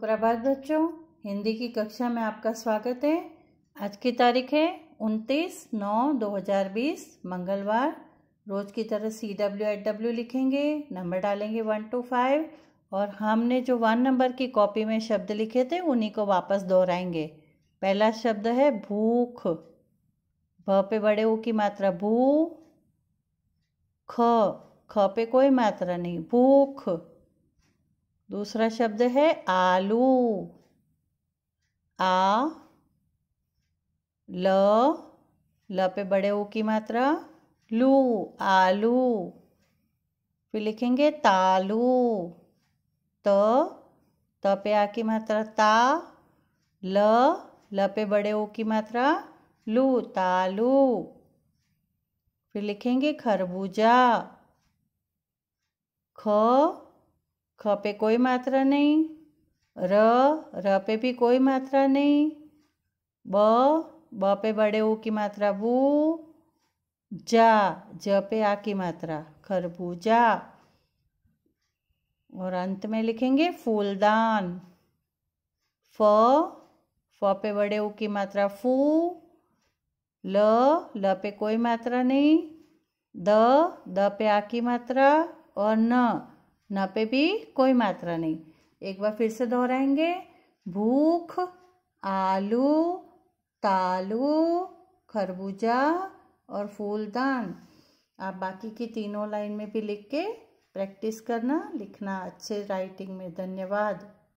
सुप्रभात बच्चों हिंदी की कक्षा में आपका स्वागत है आज की तारीख है उनतीस नौ 2020 मंगलवार रोज़ की तरह सी डब्ल्यू एट डब्ल्यू लिखेंगे नंबर डालेंगे वन टू फाइव और हमने जो वन नंबर की कॉपी में शब्द लिखे थे उन्हीं को वापस दोहराएंगे पहला शब्द है भूख भ पे बड़े ऊ की मात्रा भू ख ख पे कोई मात्रा नहीं भूख दूसरा शब्द है आलू आ ल ल पे बड़े ओ की मात्रा लू आलू फिर लिखेंगे तालू त त पे आ की मात्रा ता ल ल पे बड़े ओ की मात्रा लू तालू फिर लिखेंगे खरबूजा ख ख पे कोई मात्रा नहीं र र पे भी कोई मात्रा नहीं ब ब पे बड़े ऊ की मात्रा वू जा ज पे आ की मात्रा खरबूजा और अंत में लिखेंगे फूलदान फ फ पे बड़े ऊ की मात्रा फू ल ल पे कोई मात्रा नहीं द द पे आ की मात्रा और न न पे भी कोई मात्रा नहीं एक बार फिर से दोहराएंगे भूख आलू तालू खरबूजा और फूलदान आप बाकी की तीनों लाइन में भी लिख के प्रैक्टिस करना लिखना अच्छे राइटिंग में धन्यवाद